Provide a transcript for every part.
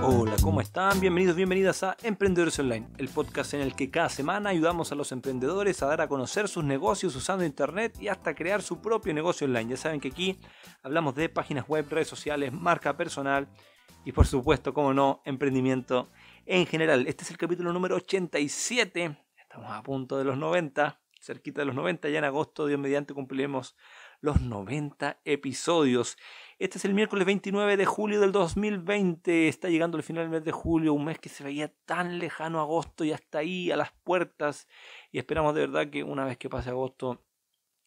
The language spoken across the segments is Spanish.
Hola, ¿cómo están? Bienvenidos, bienvenidas a Emprendedores Online, el podcast en el que cada semana ayudamos a los emprendedores a dar a conocer sus negocios usando Internet y hasta crear su propio negocio online. Ya saben que aquí hablamos de páginas web, redes sociales, marca personal y por supuesto, como no, emprendimiento en general. Este es el capítulo número 87, estamos a punto de los 90, cerquita de los 90, ya en agosto, Dios mediante, cumpliremos los 90 episodios. Este es el miércoles 29 de julio del 2020. Está llegando el final del mes de julio, un mes que se veía tan lejano agosto y hasta ahí a las puertas. Y esperamos de verdad que una vez que pase agosto,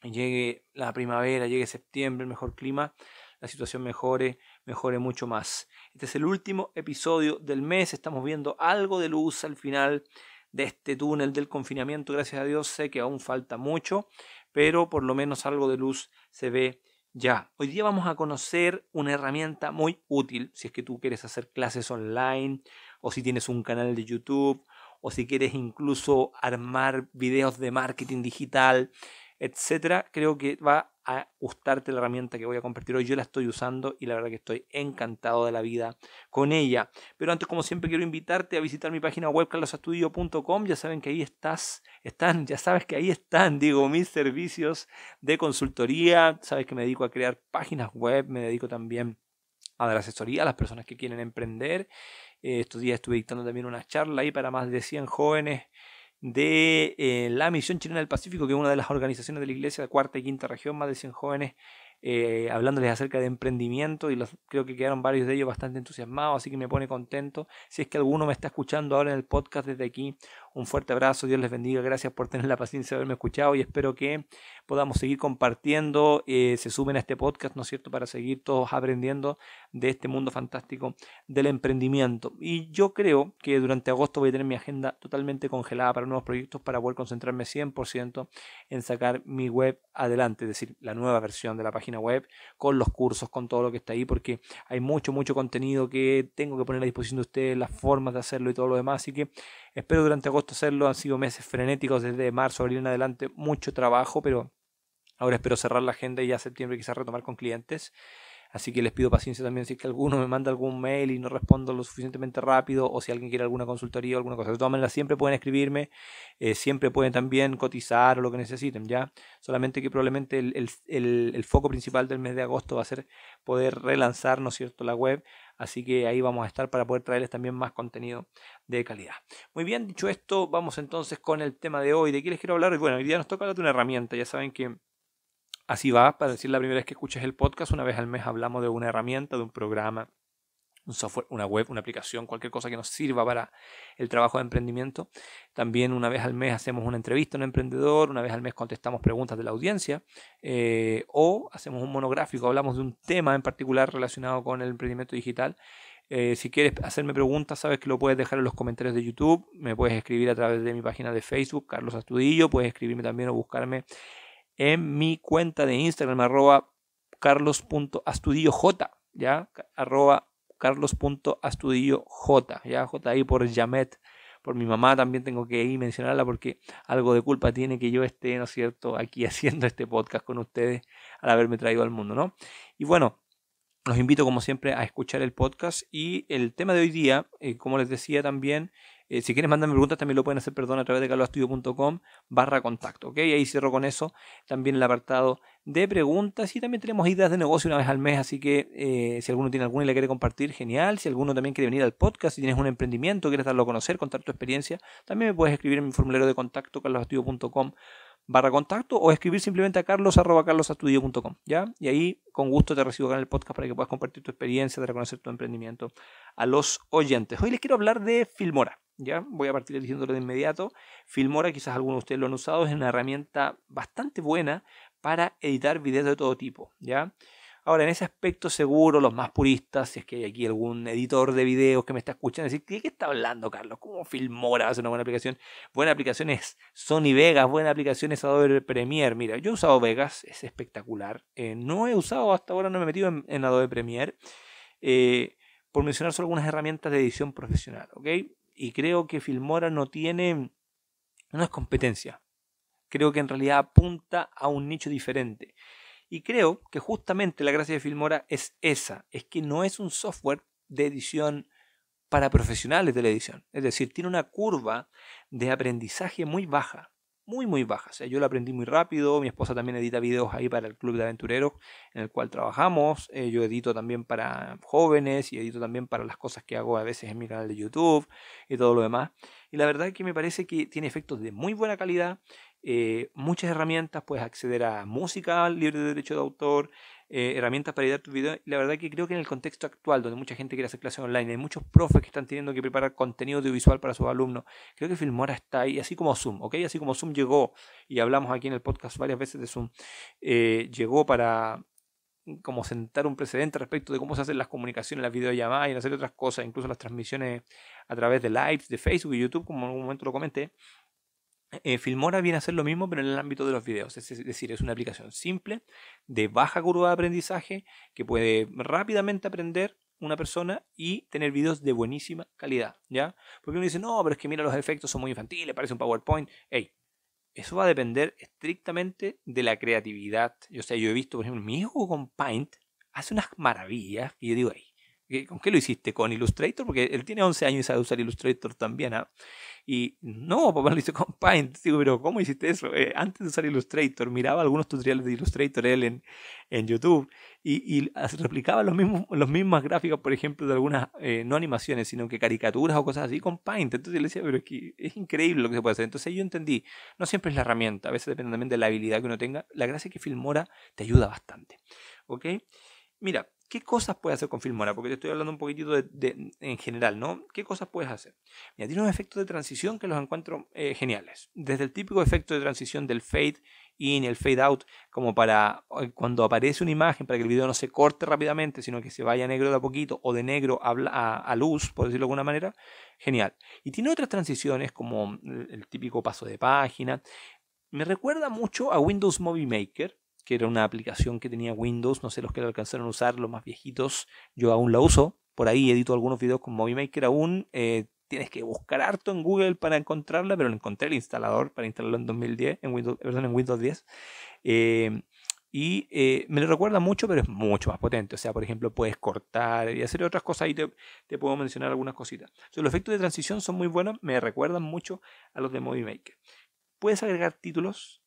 llegue la primavera, llegue septiembre, el mejor clima, la situación mejore, mejore mucho más. Este es el último episodio del mes. Estamos viendo algo de luz al final de este túnel del confinamiento. Gracias a Dios sé que aún falta mucho, pero por lo menos algo de luz se ve ya, hoy día vamos a conocer una herramienta muy útil si es que tú quieres hacer clases online o si tienes un canal de YouTube o si quieres incluso armar videos de marketing digital, etcétera. Creo que va a gustarte la herramienta que voy a compartir hoy. Yo la estoy usando y la verdad que estoy encantado de la vida con ella. Pero antes, como siempre, quiero invitarte a visitar mi página web carlosastudio.com. Ya saben que ahí estás, están, ya sabes que ahí están, digo, mis servicios de consultoría. Sabes que me dedico a crear páginas web, me dedico también a dar asesoría a las personas que quieren emprender. Eh, estos días estuve dictando también una charla ahí para más de 100 jóvenes de eh, la Misión Chilena del Pacífico, que es una de las organizaciones de la Iglesia de cuarta y quinta región, más de 100 jóvenes, eh, hablándoles acerca de emprendimiento y creo que quedaron varios de ellos bastante entusiasmados, así que me pone contento. Si es que alguno me está escuchando ahora en el podcast desde aquí un fuerte abrazo, Dios les bendiga, gracias por tener la paciencia de haberme escuchado y espero que podamos seguir compartiendo, eh, se sumen a este podcast, ¿no es cierto?, para seguir todos aprendiendo de este mundo fantástico del emprendimiento. Y yo creo que durante agosto voy a tener mi agenda totalmente congelada para nuevos proyectos para poder concentrarme 100% en sacar mi web adelante, es decir, la nueva versión de la página web con los cursos, con todo lo que está ahí, porque hay mucho, mucho contenido que tengo que poner a disposición de ustedes, las formas de hacerlo y todo lo demás, así que Espero durante agosto hacerlo. Han sido meses frenéticos desde marzo, abril en adelante. Mucho trabajo, pero ahora espero cerrar la agenda y ya septiembre quizás retomar con clientes. Así que les pido paciencia también si es que alguno me manda algún mail y no respondo lo suficientemente rápido o si alguien quiere alguna consultoría o alguna cosa. De todas maneras, siempre pueden escribirme, eh, siempre pueden también cotizar o lo que necesiten, ¿ya? Solamente que probablemente el, el, foco principal del mes de agosto va a ser poder relanzar, ¿no es cierto?, la web Así que ahí vamos a estar para poder traerles también más contenido de calidad. Muy bien, dicho esto, vamos entonces con el tema de hoy. ¿De qué les quiero hablar? Bueno, hoy día nos toca hablar de una herramienta. Ya saben que así va, para decir la primera vez que escuches el podcast, una vez al mes hablamos de una herramienta, de un programa un software, una web, una aplicación, cualquier cosa que nos sirva para el trabajo de emprendimiento. También una vez al mes hacemos una entrevista a un emprendedor, una vez al mes contestamos preguntas de la audiencia eh, o hacemos un monográfico, hablamos de un tema en particular relacionado con el emprendimiento digital. Eh, si quieres hacerme preguntas, sabes que lo puedes dejar en los comentarios de YouTube, me puedes escribir a través de mi página de Facebook, Carlos Astudillo, puedes escribirme también o buscarme en mi cuenta de Instagram, arroba carlos.astudilloj, ya, arroba carlos.astudillo J, ya J ahí por Jamet, Por mi mamá también tengo que mencionarla porque algo de culpa tiene que yo esté, ¿no es cierto?, aquí haciendo este podcast con ustedes al haberme traído al mundo, ¿no? Y bueno, los invito como siempre a escuchar el podcast y el tema de hoy día, eh, como les decía también, eh, si quieres mandarme preguntas, también lo pueden hacer, perdón, a través de carlosastudio.com barra contacto. ¿ok? Ahí cierro con eso. También el apartado de preguntas y también tenemos ideas de negocio una vez al mes, así que eh, si alguno tiene alguna y la quiere compartir, genial. Si alguno también quiere venir al podcast, si tienes un emprendimiento, quieres darlo a conocer, contar tu experiencia, también me puedes escribir en mi formulario de contacto carlosastudio.com barra contacto o escribir simplemente a carlos arroba ¿ya? Y ahí con gusto te recibo acá en el podcast para que puedas compartir tu experiencia, de reconocer tu emprendimiento a los oyentes. Hoy les quiero hablar de Filmora, ¿ya? Voy a partir diciéndolo de inmediato. Filmora, quizás algunos de ustedes lo han usado, es una herramienta bastante buena para editar videos de todo tipo, ¿ya? Ahora, en ese aspecto seguro, los más puristas, si es que hay aquí algún editor de videos que me está escuchando, decir, ¿de qué está hablando, Carlos? ¿Cómo Filmora hace una buena aplicación? Buena aplicación es Sony Vegas, buena aplicación es Adobe Premiere. Mira, yo he usado Vegas, es espectacular. Eh, no he usado, hasta ahora no me he metido en, Adobe Premiere. Eh, por mencionar solo algunas herramientas de edición profesional, ¿ok? Y creo que Filmora no tiene, no es competencia. Creo que en realidad apunta a un nicho diferente. Y creo que justamente la gracia de Filmora es esa, es que no es un software de edición para profesionales de la edición. Es decir, tiene una curva de aprendizaje muy baja, muy, muy baja. O sea, yo lo aprendí muy rápido, mi esposa también edita videos ahí para el Club de Aventureros en el cual trabajamos, eh, yo edito también para jóvenes y edito también para las cosas que hago a veces en mi canal de YouTube y todo lo demás. Y la verdad es que me parece que tiene efectos de muy buena calidad eh, muchas herramientas, puedes acceder a música libre de derecho de autor, eh, herramientas para editar tu videos. la verdad que creo que en el contexto actual, donde mucha gente quiere hacer clases online, hay muchos profes que están teniendo que preparar contenido audiovisual para sus alumnos. Creo que Filmora está ahí, así como Zoom, ¿ok? Así como Zoom llegó, y hablamos aquí en el podcast varias veces de Zoom, eh, llegó para mm, como sentar un precedente respecto de cómo se hacen las comunicaciones, las videollamadas y hacer otras cosas, incluso las transmisiones a través de lives, de Facebook y YouTube, como en algún momento lo comenté. Eh, Filmora viene a hacer lo mismo, pero en el ámbito de los videos. Es, decir, es una aplicación simple, de baja curva de aprendizaje, que puede rápidamente aprender una persona y tener videos de buenísima calidad, ¿ya? Porque uno dice, no, pero es que mira, los efectos son muy infantiles, parece un PowerPoint. Ey, eso va a depender estrictamente de la creatividad. yo sea, yo he visto, por ejemplo, mi hijo con Paint hace unas maravillas y yo digo, ey, ¿Con qué lo hiciste? ¿Con Illustrator? Porque él tiene 11 años y sabe usar Illustrator también. ¿ah? Y no, papá lo hizo con Paint. Digo, pero ¿cómo hiciste eso? Eh, antes de usar Illustrator, miraba algunos tutoriales de Illustrator él en, YouTube y, y, replicaba los mismos, los mismas gráficas, por ejemplo, de algunas, eh, no animaciones, sino que caricaturas o cosas así con Paint. Entonces yo decía, pero es que es increíble lo que se puede hacer. Entonces yo entendí, no siempre es la herramienta, a veces depende también de la habilidad que uno tenga. La gracia es que Filmora te ayuda bastante. ¿Ok? Mira, ¿Qué cosas puedes hacer con Filmora? Porque te estoy hablando un poquitito de, en general, ¿no? ¿Qué cosas puedes hacer? Mira, tiene unos efectos de transición que los encuentro eh, geniales. Desde el típico efecto de transición del fade in, el fade out, como para eh, cuando aparece una imagen, para que el video no se corte rápidamente, sino que se vaya negro de a poquito o de negro a, luz, por decirlo de alguna manera. Genial. Y tiene otras transiciones como el típico paso de página. Me recuerda mucho a Windows Movie Maker que era una aplicación que tenía Windows, no sé los que lo alcanzaron a usar, los más viejitos, yo aún la uso, por ahí edito algunos videos con Movie Maker aún, eh, tienes que buscar harto en Google para encontrarla, pero encontré el instalador para instalarlo en 2010, en Windows, en Windows 10. Eh, y eh, me lo recuerda mucho, pero es mucho más potente. O sea, por ejemplo, puedes cortar y hacer otras cosas. Ahí te, puedo mencionar algunas cositas. los efectos de transición son muy buenos, me recuerdan mucho a los de Movie Maker. Puedes agregar títulos,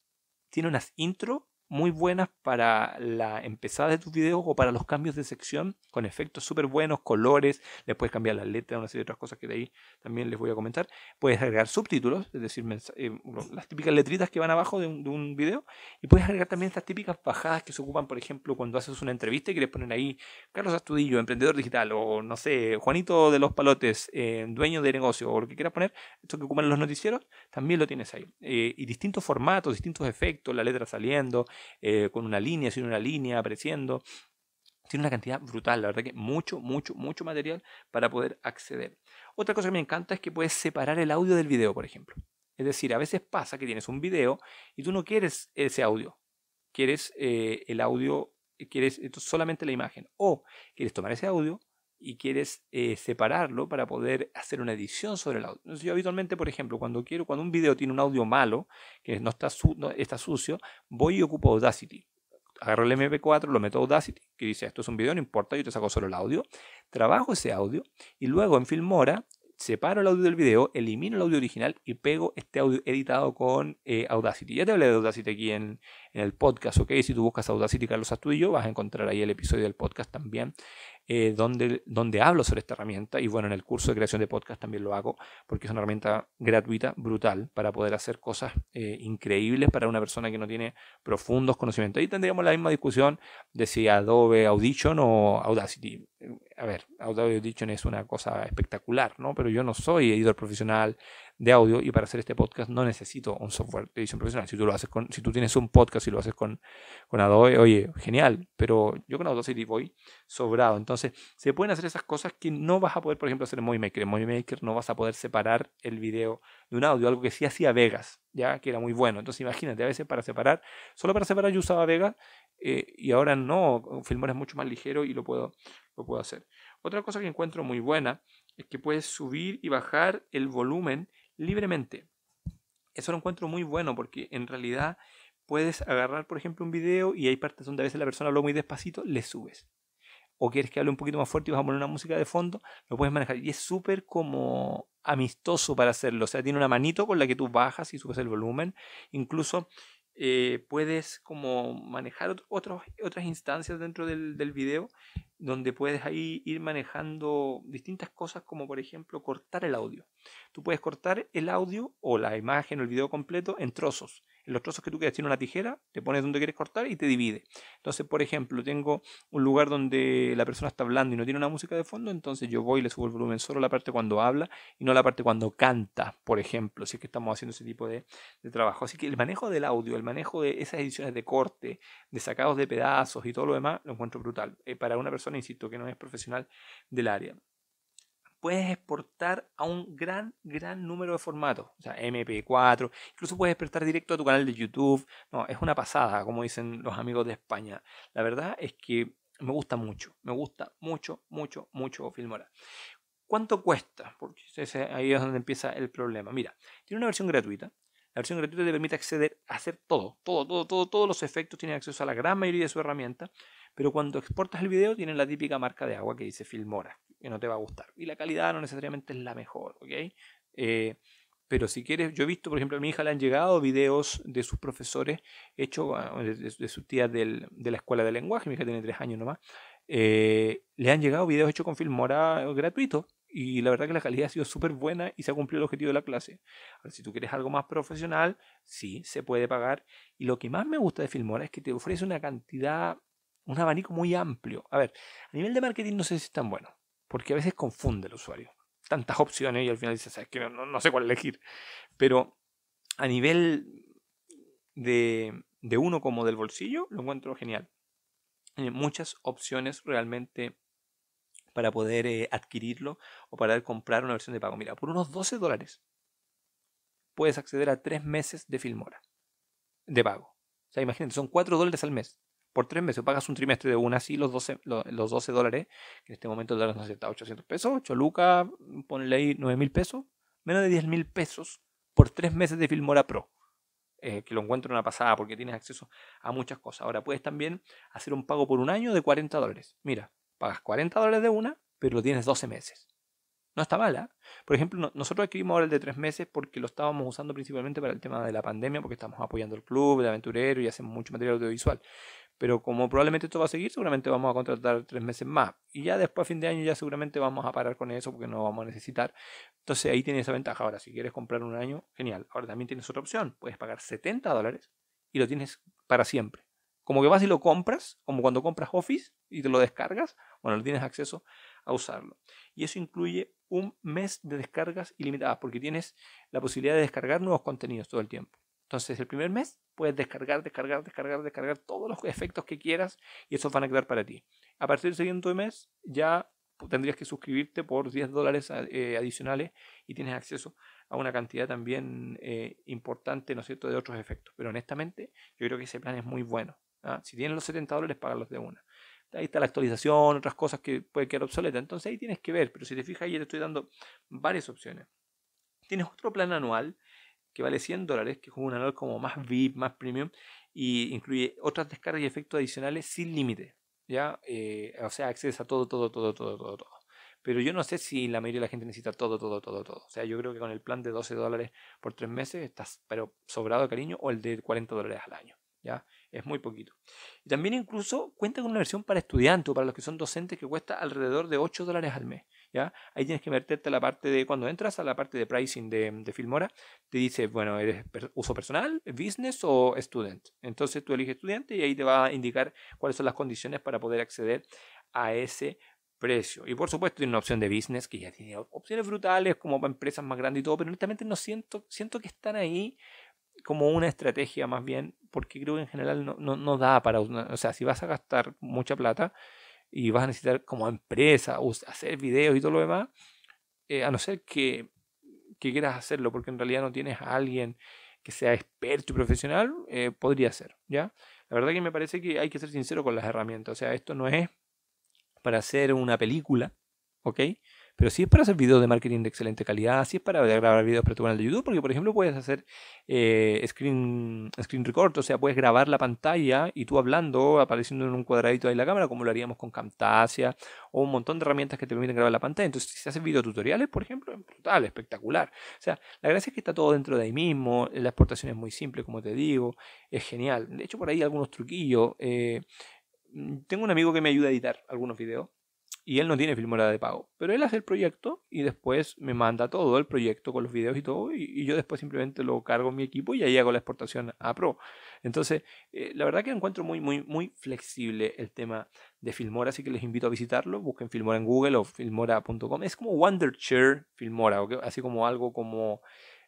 tiene unas intro muy buenas para la empezada de tus videos o para los cambios de sección, con efectos súper buenos, colores, le puedes cambiar las letras, una serie de otras cosas que de ahí también les voy a comentar. Puedes agregar subtítulos, es decir, eh, las típicas letritas que van abajo de un, video, y puedes agregar también estas típicas bajadas que se ocupan, por ejemplo, cuando haces una entrevista y quieres poner ahí Carlos Astudillo, emprendedor digital, o no sé, Juanito de los Palotes, eh, dueño de negocio, o lo que quieras poner, esto que ocupan los noticieros, también lo tienes ahí. Eh, y distintos formatos, distintos efectos, la letra saliendo, eh, con una línea, sin una línea, apareciendo. Tiene una cantidad brutal, la verdad que mucho, mucho, mucho material para poder acceder. Otra cosa que me encanta es que puedes separar el audio del video, por ejemplo. Es decir, a veces pasa que tienes un video y tú no quieres ese audio. Quieres eh, el audio, quieres solamente la imagen. O quieres tomar ese audio, y quieres eh, separarlo para poder hacer una edición sobre el audio. Entonces, yo habitualmente, por ejemplo, cuando quiero, cuando un video tiene un audio malo, que no está, está sucio, voy y ocupo Audacity. Agarro el MP4, lo meto a Audacity, que dice, esto es un video, no importa, yo te saco solo el audio. Trabajo ese audio y luego en Filmora separo el audio del video, elimino el audio original y pego este audio editado con eh, Audacity. Ya te hablé de Audacity aquí en, el podcast, ¿ok? Si tú buscas Audacity Carlos Astudillo, vas a encontrar ahí el episodio del podcast también eh, donde, donde hablo sobre esta herramienta. Y bueno, en el curso de creación de podcast también lo hago, porque es una herramienta gratuita, brutal, para poder hacer cosas eh, increíbles para una persona que no tiene profundos conocimientos. Ahí tendríamos la misma discusión de si Adobe Audition o Audacity a ver, Audio Diction es una cosa espectacular, ¿no? Pero yo no soy editor profesional de audio y para hacer este podcast no necesito un software de edición profesional. Si tú, lo haces con, si tú tienes un podcast y lo haces con, con Adobe, oye, genial, pero yo con Audacity voy sobrado. Entonces, se pueden hacer esas cosas que no vas a poder, por ejemplo, hacer en Movie Maker. En Movie Maker no vas a poder separar el video de un audio, algo que sí hacía Vegas, ya que era muy bueno. Entonces, imagínate, a veces para separar, solo para separar yo usaba Vegas eh, y ahora no, Filmora es mucho más ligero y lo puedo, lo puedo hacer. Otra cosa que encuentro muy buena es que puedes subir y bajar el volumen libremente. Eso lo encuentro muy bueno porque en realidad puedes agarrar, por ejemplo, un video y hay partes donde a veces la persona habló muy despacito, le subes. O quieres que hable un poquito más fuerte y vas a poner una música de fondo, lo puedes manejar. Y es súper como amistoso para hacerlo. O sea, tiene una manito con la que tú bajas y subes el volumen. Incluso eh, puedes como manejar otras otras instancias dentro del, del, video donde puedes ahí ir manejando distintas cosas como por ejemplo cortar el audio. Tú puedes cortar el audio o la imagen o el video completo en trozos los trozos que tú quieres. Tiene una tijera, te pones donde quieres cortar y te divide. Entonces, por ejemplo, tengo un lugar donde la persona está hablando y no tiene una música de fondo, entonces yo voy y le subo el volumen solo a la parte cuando habla y no la parte cuando canta, por ejemplo, si es que estamos haciendo ese tipo de, trabajo. Así que el manejo del audio, el manejo de esas ediciones de corte, de sacados de pedazos y todo lo demás, lo encuentro brutal. Eh, para una persona, insisto, que no es profesional del área puedes exportar a un gran, gran número de formatos. O sea, MP4, incluso puedes exportar directo a tu canal de YouTube. No, es una pasada, como dicen los amigos de España. La verdad es que me gusta mucho, me gusta mucho, mucho, mucho Filmora. ¿Cuánto cuesta? Porque ahí es donde empieza el problema. Mira, tiene una versión gratuita. La versión gratuita te permite acceder a hacer todo, todo, todo, todo, todos los efectos. Tienes acceso a la gran mayoría de su herramienta. Pero cuando exportas el video tienen la típica marca de agua que dice Filmora, que no te va a gustar. Y la calidad no necesariamente es la mejor, ¿ok? Eh, pero si quieres, yo he visto, por ejemplo, a mi hija le han llegado videos de sus profesores hecho ah, de, sus tías de la escuela de lenguaje, mi hija tiene tres años nomás, eh, le han llegado videos hechos con Filmora gratuito y la verdad que la calidad ha sido súper buena y se ha cumplido el objetivo de la clase. Ahora, si tú quieres algo más profesional, sí, se puede pagar. Y lo que más me gusta de Filmora es que te ofrece una cantidad un abanico muy amplio. A ver, a nivel de marketing no sé si es tan bueno, porque a veces confunde al usuario. Tantas opciones y al final dices ¿sabes que no, sé cuál elegir. Pero a nivel de, de uno como del bolsillo, lo encuentro genial. Hay muchas opciones realmente para poder eh, adquirirlo o para comprar una versión de pago. Mira, por unos 12 dólares puedes acceder a 3 meses de Filmora de pago. O sea, imagínate, son 4 dólares al mes por tres meses. Pagas un trimestre de una, así los 12, los, dólares, que en este momento el dólar no 800 pesos, Choluca, ponle ahí 9 mil pesos, menos de 10 mil pesos por tres meses de Filmora Pro. Eh, que lo encuentro una pasada porque tienes acceso a muchas cosas. Ahora puedes también hacer un pago por un año de 40 dólares. Mira, pagas 40 dólares de una, pero lo tienes 12 meses. No está mal, ¿ah? Por ejemplo, nosotros escribimos ahora el de tres meses porque lo estábamos usando principalmente para el tema de la pandemia, porque estamos apoyando el club, de aventurero y hacemos mucho material audiovisual. Pero como probablemente esto va a seguir, seguramente vamos a contratar tres meses más. Y ya después, a fin de año, ya seguramente vamos a parar con eso porque no vamos a necesitar. Entonces ahí tienes esa ventaja. Ahora, si quieres comprar un año, genial. Ahora también tienes otra opción. Puedes pagar 70 dólares y lo tienes para siempre. Como que vas y lo compras, como cuando compras Office y te lo descargas, bueno, tienes acceso a usarlo. Y eso incluye un mes de descargas ilimitadas, porque tienes la posibilidad de descargar nuevos contenidos todo el tiempo. Entonces, el primer mes puedes descargar, descargar, descargar, descargar todos los efectos que quieras y esos van a quedar para ti. A partir del siguiente mes ya tendrías que suscribirte por 10 dólares eh, adicionales y tienes acceso a una cantidad también eh, importante, ¿no es cierto?, de otros efectos. Pero honestamente, yo creo que ese plan es muy bueno. ¿ah? Si tienes los 70 dólares, pagarlos de una. Ahí está la actualización, otras cosas que puede quedar obsoleta. Entonces ahí tienes que ver, pero si te fijas, ahí te estoy dando varias opciones. Tienes otro plan anual que vale 100 dólares, que es un anual como más VIP, más premium, y incluye otras descargas y efectos adicionales sin límite. ¿ya? Eh, o sea, acceso a todo, todo, todo, todo, todo, todo. Pero yo no sé si la mayoría de la gente necesita todo, todo, todo, todo. O sea, yo creo que con el plan de 12 dólares por 3 meses estás pero sobrado cariño o el de 40 dólares al año. ¿ya? Es muy poquito. Y también incluso cuenta con una versión para estudiantes o para los que son docentes que cuesta alrededor de 8 dólares al mes. Ahí tienes que meterte a la parte de, cuando entras a la parte de pricing de, Filmora, te dice, bueno, ¿eres uso personal, business o student? Entonces tú eliges estudiante y ahí te va a indicar cuáles son las condiciones para poder acceder a ese precio. Y por supuesto tiene una opción de business que ya tiene opciones brutales como para empresas más grandes y todo, pero honestamente no siento, siento que están ahí como una estrategia más bien, porque creo que en general no, da para, o sea, si vas a gastar mucha plata, y vas a necesitar como empresa o hacer videos y todo lo demás, eh, a no ser que, quieras hacerlo porque en realidad no tienes a alguien que sea experto y profesional, eh, podría ser, ¿ya? La verdad que me parece que hay que ser sincero con las herramientas, o sea, esto no es para hacer una película, ¿ok? Pero si es para hacer videos de marketing de excelente calidad, si es para grabar videos para tu canal de YouTube, porque por ejemplo puedes hacer eh, screen, screen record, o sea, puedes grabar la pantalla y tú hablando, apareciendo en un cuadradito ahí la cámara, como lo haríamos con Camtasia o un montón de herramientas que te permiten grabar la pantalla. Entonces, si haces videotutoriales, por ejemplo, es brutal, espectacular. O sea, la gracia es que está todo dentro de ahí mismo, la exportación es muy simple, como te digo, es genial. De hecho, por ahí algunos truquillos. Eh, mm, tengo un amigo que me ayuda a editar algunos videos y él no tiene Filmora de pago. Pero él hace el proyecto y después me manda todo el proyecto con los videos y todo. Y, yo después simplemente lo cargo en mi equipo y ahí hago la exportación a Pro. Entonces, eh, la verdad que encuentro muy, muy, muy flexible el tema de Filmora. Así que les invito a visitarlo. Busquen Filmora en Google o filmora.com. Es como Wondershare Filmora, así como algo como.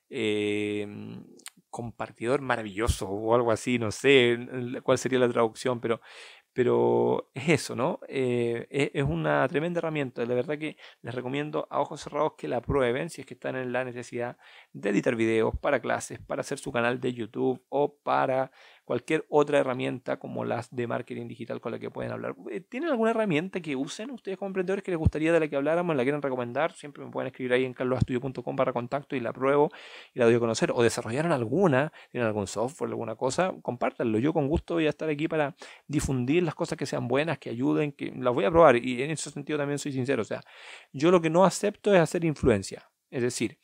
Em, compartidor maravilloso o algo así, no sé cuál sería la traducción, pero, pero es eso, ¿no? Eh, e-, es, una tremenda herramienta. La verdad que les recomiendo a ojos cerrados que la prueben si es que están en la necesidad de editar videos para clases, para hacer su canal de YouTube o para cualquier otra herramienta como las de marketing digital con la que pueden hablar. Eh, ¿Tienen alguna herramienta que usen ustedes como emprendedores que les gustaría de la que habláramos, la quieren recomendar? Siempre me pueden escribir ahí en carlosastudio.com para contacto y la pruebo y la doy a conocer. O desarrollaron alguna, tienen algún software, alguna cosa, compártanlo. Yo con gusto voy a estar aquí para difundir las cosas que sean buenas, que ayuden, que las voy a probar y en ese sentido también soy sincero. O sea, yo lo que no acepto es hacer influencia. Es decir,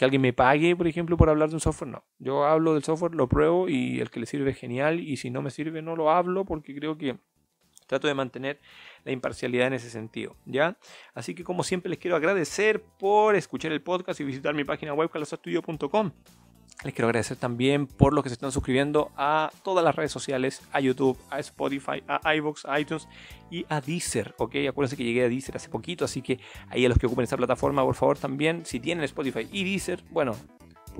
que alguien me pague, por ejemplo, por hablar de un software, no. Yo hablo del software, lo pruebo y el que le sirve es genial y si no me sirve no lo hablo porque creo que trato de mantener la imparcialidad en ese sentido, ¿ya? Así que como siempre les quiero agradecer por escuchar el podcast y visitar mi página web calasastudio.com. Les quiero agradecer también por los que se están suscribiendo a todas las redes sociales, a YouTube, a Spotify, a iVoox, a iTunes y a Deezer, ¿ok? Acuérdense que llegué a Deezer hace poquito, así que ahí a los que ocupen esa plataforma, por favor, también, si tienen Spotify y Deezer, bueno,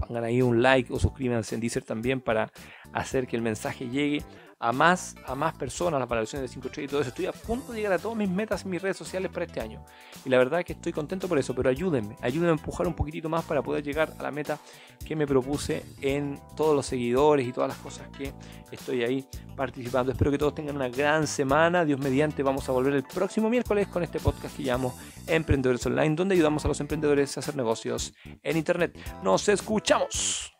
pongan ahí un like o suscríbanse en Deezer también para hacer que el mensaje llegue a más, a más personas, las valoraciones de 5 y todo eso. Estoy a punto de llegar a todas mis metas en mis redes sociales para este año. Y la verdad que estoy contento por eso, pero ayúdenme, ayúdenme a empujar un poquitito más para poder llegar a la meta que me propuse en todos los seguidores y todas las cosas que estoy ahí participando. Espero que todos tengan una gran semana. Dios mediante, vamos a volver el próximo miércoles con este podcast que llamo Emprendedores Online, donde ayudamos a los emprendedores a hacer negocios en Internet. Nos escuchamos.